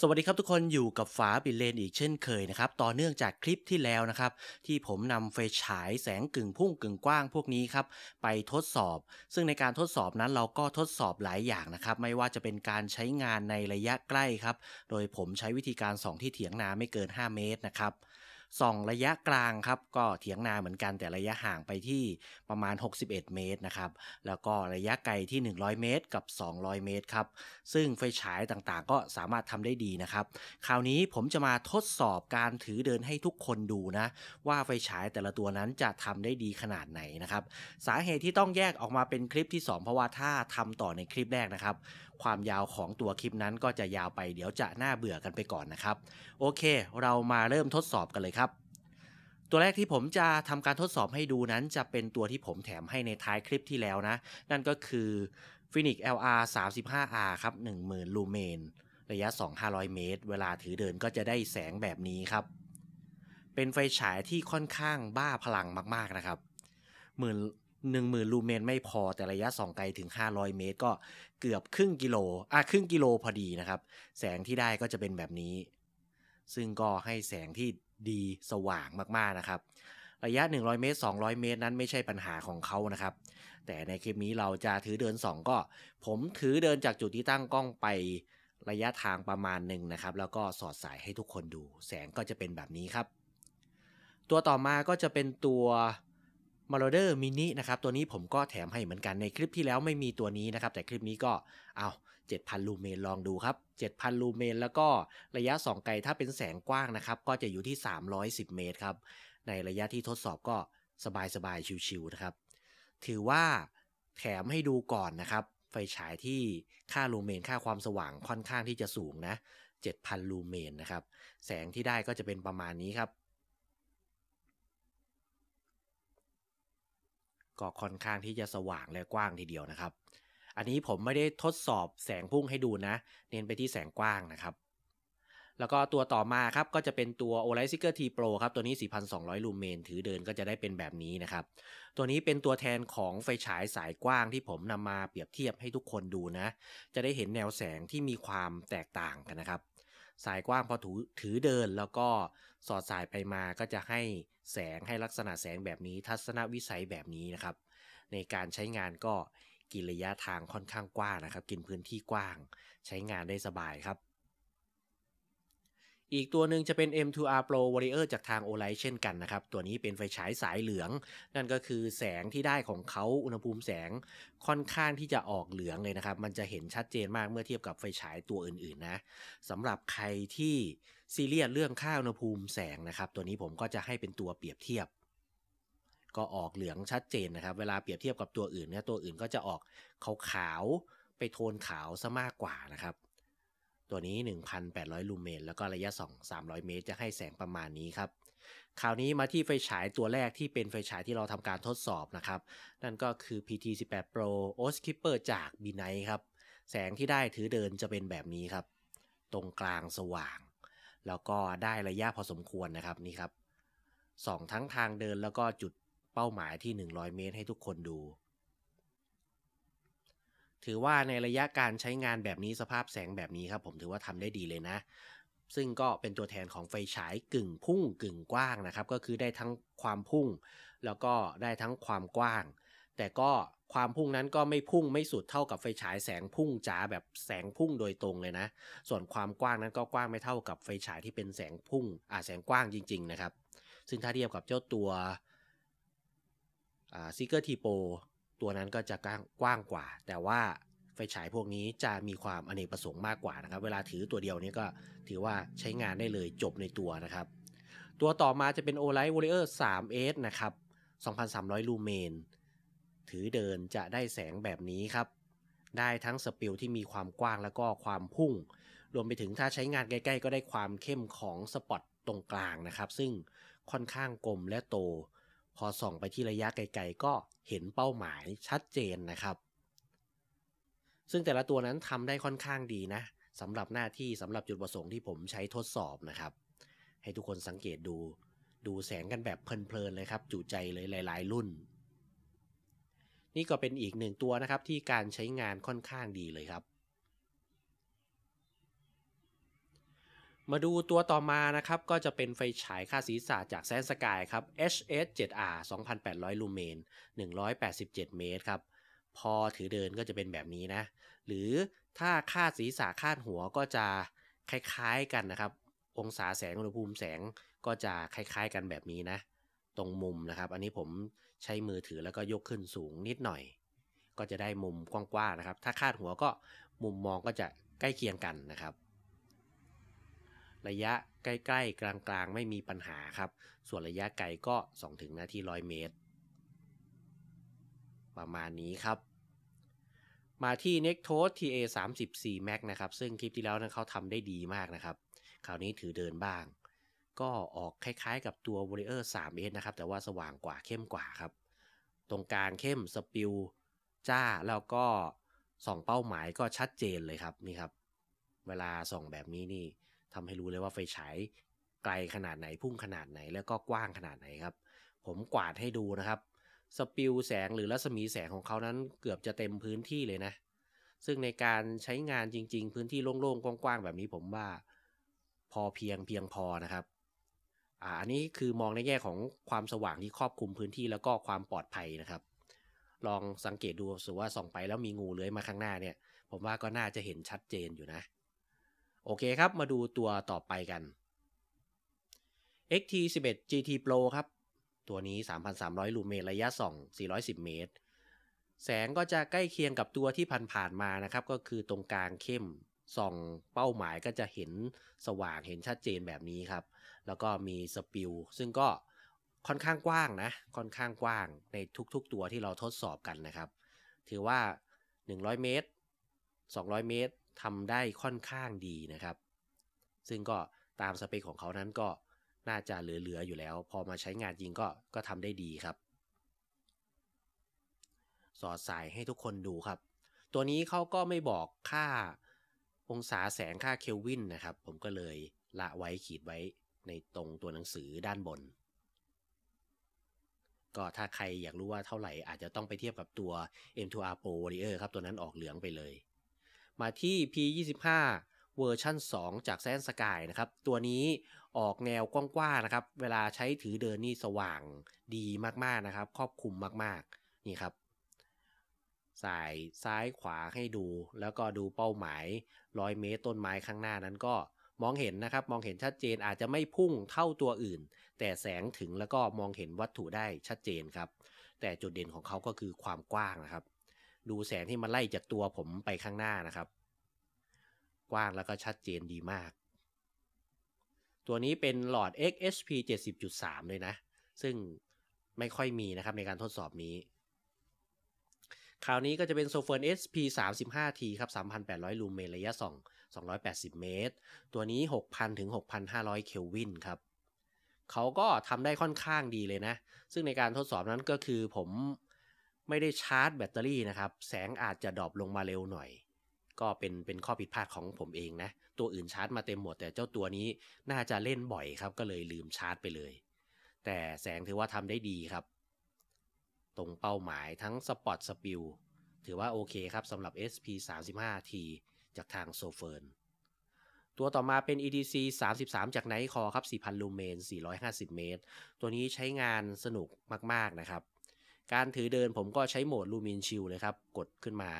สวัสดีครับทุกคนอยู่กับฝาปิดเลนอีกเช่นเคยนะครับต่อเนื่องจากคลิปที่แล้วนะครับ ที่ผมนำไฟฉายแสงกึ่งพุ่งกึ่งกว้างพวกนี้ครับไปทดสอบ ซึ่งในการทดสอบนั้นเราก็ทดสอบหลายอย่างนะครับ ไม่ว่าจะเป็นการใช้งานในระยะใกล้ครับ โดยผมใช้วิธีการส่องที่เถียงนาไม่เกิน 5 เมตรนะครับส่องระยะกลางครับก็เถียงนาเหมือนกันแต่ระยะห่างไปที่ประมาณ 61 เมตรนะครับแล้วก็ระยะไกลที่ 100 เมตร กับ 200 เมตรครับซึ่งไฟฉายต่าง ๆ ก็สามารถทำได้ดีนะครับ คราวนี้ผมจะมาทดสอบการถือเดินให้ทุกคนดูนะ ว่าไฟฉายแต่ละตัวนั้นจะทำได้ดีขนาดไหนนะครับ สาเหตุที่ต้องแยกออกมาเป็นคลิปที่2เพราะว่าถ้าทำต่อในคลิปแรกนะครับความยาวของตัวคลิปนั้นก็จะยาวไปเดี๋ยวจะน่าเบื่อกันไปก่อนนะครับ โอเคเรามาเริ่มทดสอบกันเลยครับ ตัวแรกที่ผมจะทำการทดสอบให้ดูนั้นจะเป็นตัวที่ผมแถมให้ในท้ายคลิปที่แล้วนะ นั่นก็คือ Phoenix LR 35R ครับ10,000ลูเมนระยะ 2-500 เมตร เวลาถือเดินก็จะได้แสงแบบนี้ครับ เป็นไฟฉายที่ค่อนข้างบ้าพลังมาก ๆนะครับหมื่นหนึ่งหมื่นลูเมนไม่พอแต่ระยะส่องไกลถึง 500 เมตร ก็เกือบครึ่งกิโลอ่ะครึ่งกิโลพอดีนะครับ แสงที่ได้ก็จะเป็นแบบนี้ ซึ่งก็ให้แสงที่ดีสว่างมาก ๆนะครับ ระยะ 100 เมตร 200 เมตร นั้นไม่ใช่ปัญหาของเขานะครับ แต่ในคลิปนี้เราจะถือเดิน 2 ก็ ผมถือเดินจากจุดที่ตั้งกล้องไประยะทางประมาณหนึ่งนะครับ แล้วก็สอดสายให้ทุกคนดู แสงก็จะเป็นแบบนี้ครับ ตัวต่อมาก็จะเป็นตัว m a r o d e r Mini นะครับตัวนี้ผมก็แถมให้เหมือนกันในคลิปที่แล้วไม่มีตัวนี้นะครับ แต่คลิปนี้ก็เอา7,000 ลูเมน ลองดูครับ 7,000ลูเมนแล้วก็ระยะส่องไกลถ้าเป็นแสงกว้างนะครับ ก็จะอยู่ที่ 310 เมตรครับ ในระยะที่ทดสอบก็สบายสบายชิวๆนะครับ ถือว่าแถมให้ดูก่อนนะครับ ไฟฉายที่ค่าลูเมน ค่าความสว่างค่อนข้างที่จะสูงนะ 7,000ลูเมนนะครับแสงที่ได้ก็จะเป็นประมาณนี้ครับก็ค่อนข้างที่จะสว่างและกว้างทีเดียวนะครับ อันนี้ผมไม่ได้ทดสอบแสงพุ่งให้ดูนะ เน้นไปที่แสงกว้างนะครับ แล้วก็ตัวต่อมาครับ ก็จะเป็นตัว o l i g h t Seeker T Pro ครับ ตัวนี้ 4,200 ลูเมน ถือเดินก็จะได้เป็นแบบนี้นะครับ ตัวนี้เป็นตัวแทนของไฟฉายสายกว้างที่ผมนำมาเปรียบเทียบให้ทุกคนดูนะ จะได้เห็นแนวแสงที่มีความแตกต่างกันนะครับสายกว้างพอถือถือเดินแล้วก็สอดสายไปมาก็จะให้แสงให้ลักษณะแสงแบบนี้ทัศนวิสัยแบบนี้นะครับ ในการใช้งานก็กินระยะทางค่อนข้างกว้างนะครับ กินพื้นที่กว้างใช้งานได้สบายครับอีกตัวหนึ่งจะเป็น M2R Pro Warrior จากทาง o l i ล h เช่นกันนะครับ ตัวนี้เป็นไฟฉายสายเหลือง นั่นก็คือแสงที่ได้ของเขาอุณหภูมิแสงค่อนข้างที่จะออกเหลืองเลยนะครับ มันจะเห็นชัดเจนมากเมื่อเทียบกับไฟฉายตัวอื่นๆนะสำหรับใครที่ซีเรียสเรื่องค่าอุณหภูมิแสงนะครับ ตัวนี้ผมก็จะให้เป็นตัวเปรียบเทียบ ก็ออกเหลืองชัดเจนนะครับ เวลาเปรียบเทียบกับตัวอื่นเนี่ยตัวอื่นก็จะออกขาวๆไปโทนขาวซะมากกว่านะครับตัวนี้ 1,800ลูเมนแล้วก็ระยะสอง300 เมตร จะให้แสงประมาณนี้ครับ คราวนี้มาที่ไฟฉายตัวแรกที่เป็นไฟฉายที่เราทำการทดสอบนะครับ นั่นก็คือ PT18 Pro o s k i p p e r จาก b n i g h t ครับ แสงที่ได้ถือเดินจะเป็นแบบนี้ครับ ตรงกลางสว่าง แล้วก็ได้ระยะพอสมควรนะครับนี่ครับส่องทั้งทางเดินแล้วก็จุดเป้าหมายที่ 100 เมตรให้ทุกคนดูถือว่าในระยะการใช้งานแบบนี้สภาพแสงแบบนี้ครับผมถือว่าทำได้ดีเลยนะ ซึ่งก็เป็นตัวแทนของไฟฉายกึ่งพุ่งกึ่งกว้างนะครับ ก็คือได้ทั้งความพุ่ง แล้วก็ได้ทั้งความกว้าง แต่ก็ความพุ่งนั้นก็ไม่พุ่งไม่สุดเท่ากับไฟฉายแสงพุ่งจ๋าแบบแสงพุ่งโดยตรงเลยนะส่วนความกว้างนั้นก็กว้างไม่เท่ากับไฟฉายที่เป็นแสงพุ่งอ่าแสงกว้างจริง ๆนะครับ ซึ่งถ้าเทียบกับเจ้าตัวซิกเกอร์ทีโปตัวนั้นก็จะกว้างกว่า แต่ว่าไฟฉายพวกนี้จะมีความอเนกประสงค์มากกว่านะครับ เวลาถือตัวเดียวนี้ก็ถือว่าใช้งานได้เลยจบในตัวนะครับ ตัวต่อมาจะเป็น o l i g h t Warrior 3S นะครับ 2,300 ลูเมน ถือเดินจะได้แสงแบบนี้ครับ ได้ทั้งสปิลที่มีความกว้างแล้วก็ความพุ่ง รวมไปถึงถ้าใช้งานใกล้ๆ ก็ได้ความเข้มของสปอตตรงกลางนะครับ ซึ่งค่อนข้างกลมและโตพอส่องไปที่ระยะไกล ๆ ก็เห็นเป้าหมายชัดเจนนะครับ ซึ่งแต่ละตัวนั้นทำได้ค่อนข้างดีนะสำหรับหน้าที่สำหรับจุดประสงค์ที่ผมใช้ทดสอบนะครับ ให้ทุกคนสังเกตดูดูแสงกันแบบเพลินๆเลยครับจุใจเลยหลาย ๆ รุ่น นี่ก็เป็นอีกหนึ่งตัวนะครับที่การใช้งานค่อนข้างดีเลยครับมาดูตัวต่อมานะครับก็จะเป็นไฟฉายค่าศีรษะจากแซนสกายครับ HS7R 2,800 ลูเมน 187 เมตรครับ พอถือเดินก็จะเป็นแบบนี้นะ หรือถ้าค่าศีรษะคาดหัวก็จะคล้ายๆกันนะครับ องศาแสงอุณหภูมิแสงก็จะคล้ายๆกันแบบนี้นะ ตรงมุมนะครับ อันนี้ผมใช้มือถือแล้วก็ยกขึ้นสูงนิดหน่อย ก็จะได้มุมกว้างๆนะครับ ถ้าคาดหัวก็มุมมองก็จะใกล้เคียงกันนะครับระยะใกล้ ๆ กลางๆไม่มีปัญหาครับ ส่วนระยะไกลก็ 2 ถึงนาทีร้อยเมตร ประมาณนี้ครับ มาที่ Nextos TA 3 4 Max นะครับ ซึ่งคลิปที่แล้วนั้นเขาทำได้ดีมากนะครับ คราวนี้ถือเดินบ้าง ก็ออกคล้ายๆกับตัว Warrior 3S นะครับ แต่ว่าสว่างกว่าเข้มกว่าครับ ตรงกลางเข้ม สปิลจ้า แล้วก็ส่องเป้าหมายก็ชัดเจนเลยครับนี่ครับ เวลาส่องแบบนี้นี่ทำให้รู้เลยว่าไฟฉายไกลขนาดไหนพุ่งขนาดไหน แล้วก็กว้างขนาดไหนครับ ผมกวาดให้ดูนะครับสปิลแสงหรือรัศมีแสงของเขานั้นเกือบจะเต็มพื้นที่เลยนะซึ่งในการใช้งานจริง ๆ พื้นที่โล่งๆกว้างๆแบบนี้ผมว่า พอเพียงเพียงพอนะครับอ่าอันนี้คือมองในแง่ของความสว่างที่ครอบคลุมพื้นที่แล้วก็ความปลอดภัยนะครับ ลองสังเกตดูสืว่าส่องไปแล้วมีงูเลื้อยมาข้างหน้าเนี่ย ผมว่าก็น่าจะเห็นชัดเจนอยู่นะโอเคครับ มาดูตัวต่อไปกัน XT11 GT Pro ครับ ตัวนี้ 3,300 ลูเมตรระยะส่อง 410 เมตร แสงก็จะใกล้เคียงกับตัวที่ผ่านๆมานะครับ ก็คือตรงกลางเข้ม ส่องเป้าหมายก็จะเห็นสว่างเห็นชัดเจนแบบนี้ครับ แล้วก็มีสปิล ซึ่งก็ค่อนข้างกว้างนะ ค่อนข้างกว้างในทุกๆตัวที่เราทดสอบกันนะครับ ถือว่า 100 เมตร 200 เมตรทำได้ค่อนข้างดีนะครับ ซึ่งก็ตามสเปคของเขานั้นก็น่าจะเหลือ ๆ อยู่แล้ว พอมาใช้งานจริงก็ก็ทำได้ดีครับ สอดสายให้ทุกคนดูครับ ตัวนี้เขาก็ไม่บอกค่าองศาแสงค่าเคลวินนะครับ ผมก็เลยละไว้ขีดไว้ในตรงตัวหนังสือด้านบน ก็ถ้าใครอยากรู้ว่าเท่าไหร่ อาจจะต้องไปเทียบกับตัว M2R Pro Warrior ครับตัวนั้นออกเหลืองไปเลยมาที่ P25 เวอร์ชัน2 จากแซนสกายนะครับ ตัวนี้ออกแนวกว้างๆนะครับ เวลาใช้ถือเดินนี่สว่างดีมากๆนะครับ ครอบคลุมมากๆ นี่ครับ สายซ้ายขวาให้ดู แล้วก็ดูเป้าหมายร้อยเมตร ต้นไม้ข้างหน้านั้นก็มองเห็นนะครับ มองเห็นชัดเจนอาจจะไม่พุ่งเท่าตัวอื่น แต่แสงถึงแล้วก็มองเห็นวัตถุได้ชัดเจนครับ แต่จุดเด่นของเขาก็คือความกว้างนะครับดูแสงที่มันไล่จากตัวผมไปข้างหน้านะครับ กว้างแล้วก็ชัดเจนดีมาก ตัวนี้เป็นหลอด XSP 70.3เลยนะ ซึ่งไม่ค่อยมีนะครับในการทดสอบนี้คราวนี้ก็จะเป็นโซเฟอร์ SP 35T ครับ 3,800 ลูเมนระยะสอง280 เมตร ตัวนี้ 6,000 ถึง 6,500เคลวินครับเขาก็ทำได้ค่อนข้างดีเลยนะ ซึ่งในการทดสอบนั้นก็คือผมไม่ได้ชาร์จแบตเตอรี่นะครับ แสงอาจจะดรอปลงมาเร็วหน่อย ก็เป็นเป็นข้อผิดพลาดของผมเองนะ ตัวอื่นชาร์จมาเต็มหมด แต่เจ้าตัวนี้น่าจะเล่นบ่อยครับ ก็เลยลืมชาร์จไปเลย แต่แสงถือว่าทำได้ดีครับ ตรงเป้าหมายทั้งสปอตสปิลถือว่าโอเคครับสำหรับ SP 35T จากทางโซเฟิร์นตัวต่อมาเป็น EDC 33 จากไนท์คอครับ4,000ลูเมน450 เมตร ตัวนี้ใช้งานสนุกมาก ๆนะครับการถือเดินผมก็ใช้โหมดลูมินชิลเลยครับ กดขึ้นมา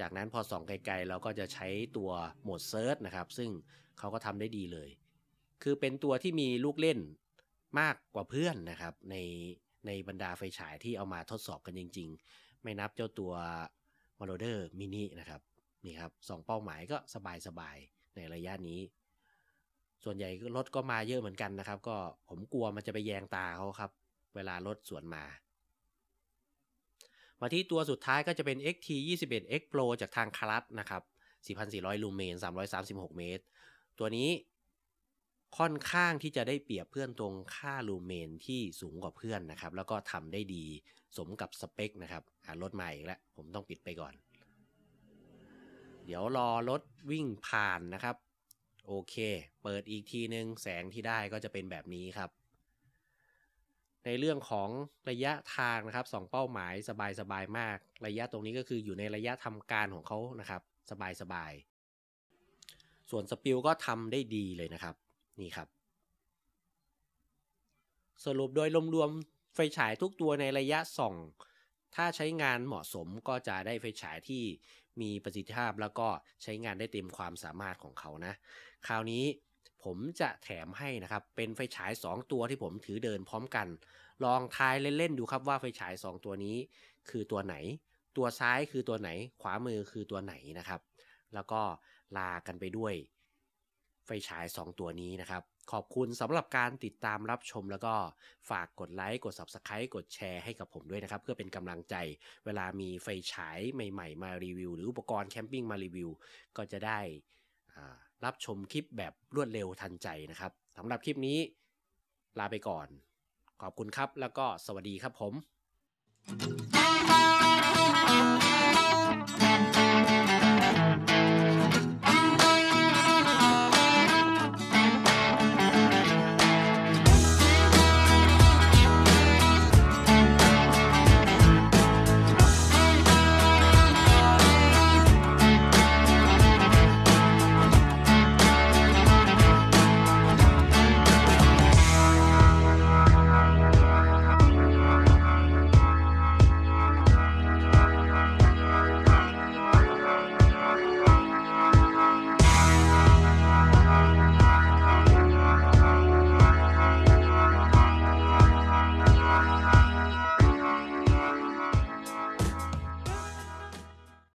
จากนั้นพอส่องไกลๆ เราก็จะใช้ตัวโหมดเซิร์ชนะครับซึ่งเขาก็ทำได้ดีเลย คือเป็นตัวที่มีลูกเล่นมากกว่าเพื่อนนะครับ ในในบรรดาไฟฉายที่เอามาทดสอบกันจริงๆ ไม่นับเจ้าตัวมารรเดอร์มินินะครับนี่ครับสองเป้าหมายก็สบายๆ ในระยะนี้ ส่วนใหญ่รถก็มาเยอะเหมือนกันนะครับ ก็ผมกลัวมันจะไปแยงตาเขาครับเวลารถสวนมามาที่ตัวสุดท้ายก็จะเป็น XT21X Pro จากทางครัสนะครับ4,400ลูเมน336 เมตร ตัวนี้ค่อนข้างที่จะได้เปรียบเพื่อนตรงค่าลูเมนที่สูงกว่าเพื่อนนะครับ แล้วก็ทำได้ดีสมกับสเปคนะครับรถใหม่อีกแล้ว ผมต้องปิดไปก่อน เดี๋ยวรอรถวิ่งผ่านนะครับ โอเค เปิดอีกทีนึง แสงที่ได้ก็จะเป็นแบบนี้ครับในเรื่องของระยะทางนะครับสองเป้าหมายสบายสบายมาก ระยะตรงนี้ก็คืออยู่ในระยะทำการของเขานะครับ สบายสบายส่วนสปิลก็ทำได้ดีเลยนะครับนี่ครับ สรุปโดยรวมๆไฟฉายทุกตัวในระยะส่อง ถ้าใช้งานเหมาะสมก็จะได้ไฟฉายที่มีประสิทธิภาพ แล้วก็ใช้งานได้เต็มความสามารถของเขานะ คราวนี้ผมจะแถมให้นะครับเป็นไฟฉาย 2 ตัวที่ผมถือเดินพร้อมกัน ลองทายเล่นๆดูครับว่าไฟฉาย 2 ตัวนี้ คือตัวไหน ตัวซ้ายคือตัวไหน ขวามือคือตัวไหนนะครับ แล้วก็ลากันไปด้วยไฟฉาย 2 ตัวนี้นะครับ ขอบคุณสำหรับการติดตามรับชมแล้วก็ฝากกดไลค์กด Subscribe กดแชร์ให้กับผมด้วยนะครับ เพื่อเป็นกำลังใจเวลามีไฟฉายใหม่ๆ มารีวิวหรืออุปกรณ์แคมปิ้งมารีวิวก็จะได้อ่ารับชมคลิปแบบรวดเร็วทันใจนะครับสำหรับคลิปนี้ลาไปก่อน ขอบคุณครับแล้วก็สวัสดีครับผม Thank you.